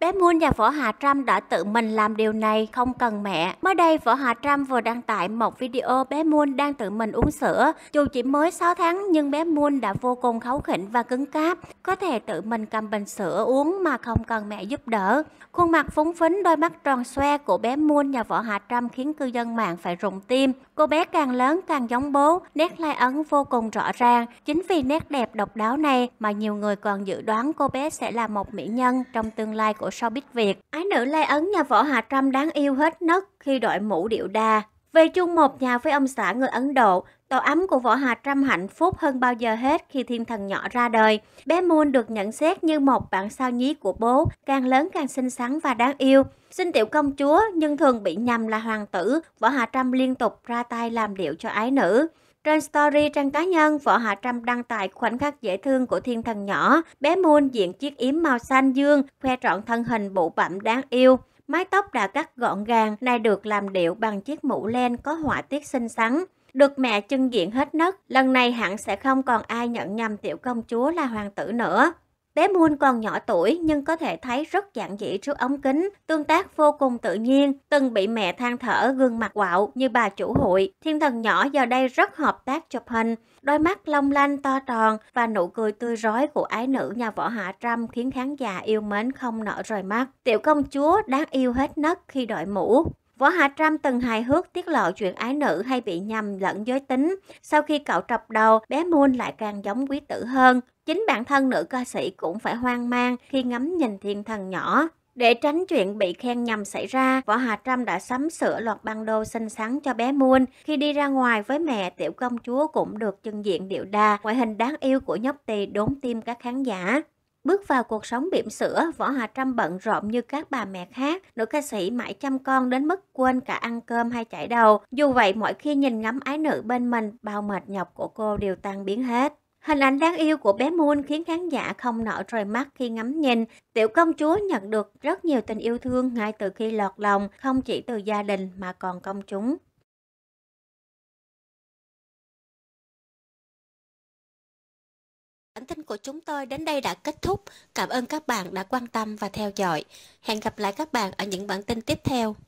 Bé Moon và Võ Hà Trâm đã tự mình làm điều này không cần mẹ. Mới đây, Võ Hà Trâm vừa đăng tải một video bé Moon đang tự mình uống sữa. Dù chỉ mới 6 tháng nhưng bé Moon đã vô cùng kháu khỉnh và cứng cáp. Có thể tự mình cầm bình sữa uống mà không cần mẹ giúp đỡ. Khuôn mặt phúng phính, đôi mắt tròn xoe của bé Moon và Võ Hà Trâm khiến cư dân mạng phải rụng tim. Cô bé càng lớn càng giống bố, nét lai ấn vô cùng rõ ràng. Chính vì nét đẹp độc đáo này mà nhiều người còn dự đoán cô bé sẽ là một mỹ nhân trong tương lai của của showbiz Việt. Ái nữ lay Ấn nhà võ Hà Trâm đáng yêu hết nấc khi đội mũ điệu đà. Về chung một nhà với ông xã người Ấn Độ, tổ ấm của võ Hà Trâm hạnh phúc hơn bao giờ hết khi thiên thần nhỏ ra đời. Bé Moon được nhận xét như một bạn sao nhí của bố, càng lớn càng xinh xắn và đáng yêu. xin tiểu công chúa nhưng thường bị nhầm là hoàng tử, võ Hà Trâm liên tục ra tay làm điệu cho ái nữ. Trên story trang cá nhân, Võ Hạ Trâm đăng tải khoảnh khắc dễ thương của thiên thần nhỏ. Bé Moon diện chiếc yếm màu xanh dương, khoe trọn thân hình bụ bẩm đáng yêu. Mái tóc đã cắt gọn gàng, nay được làm điệu bằng chiếc mũ len có họa tiết xinh xắn. Được mẹ chưng diện hết nấc, lần này hẳn sẽ không còn ai nhận nhầm tiểu công chúa là hoàng tử nữa. Bé Moon còn nhỏ tuổi nhưng có thể thấy rất giản dị trước ống kính, tương tác vô cùng tự nhiên, từng bị mẹ than thở gương mặt quạo như bà chủ hội. Thiên thần nhỏ giờ đây rất hợp tác chụp hình, đôi mắt long lanh to tròn và nụ cười tươi rói của ái nữ nhà võ hạ Trâm khiến khán giả yêu mến không nở rời mắt. Tiểu công chúa đáng yêu hết nấc khi đội mũ. Võ Hạ Trâm từng hài hước tiết lộ chuyện ái nữ hay bị nhầm lẫn giới tính. Sau khi cậu trọc đầu, bé Moon lại càng giống quý tử hơn. Chính bản thân nữ ca sĩ cũng phải hoang mang khi ngắm nhìn thiên thần nhỏ. Để tránh chuyện bị khen nhầm xảy ra, Võ Hà Trâm đã sắm sửa loạt băng đô xinh xắn cho bé Moon. Khi đi ra ngoài với mẹ, tiểu công chúa cũng được chân diện điệu đà, ngoại hình đáng yêu của nhóc tỳ đốn tim các khán giả. Bước vào cuộc sống bỉm sữa, Võ Hà Trâm bận rộn như các bà mẹ khác, nữ ca sĩ mãi chăm con đến mức quên cả ăn cơm hay chảy đầu. Dù vậy, mỗi khi nhìn ngắm ái nữ bên mình, bao mệt nhọc của cô đều tan biến hết. Hình ảnh đáng yêu của bé Moon khiến khán giả không nở rời mắt khi ngắm nhìn. Tiểu công chúa nhận được rất nhiều tình yêu thương ngay từ khi lọt lòng, không chỉ từ gia đình mà còn công chúng. Bản tin của chúng tôi đến đây đã kết thúc. Cảm ơn các bạn đã quan tâm và theo dõi. Hẹn gặp lại các bạn ở những bản tin tiếp theo.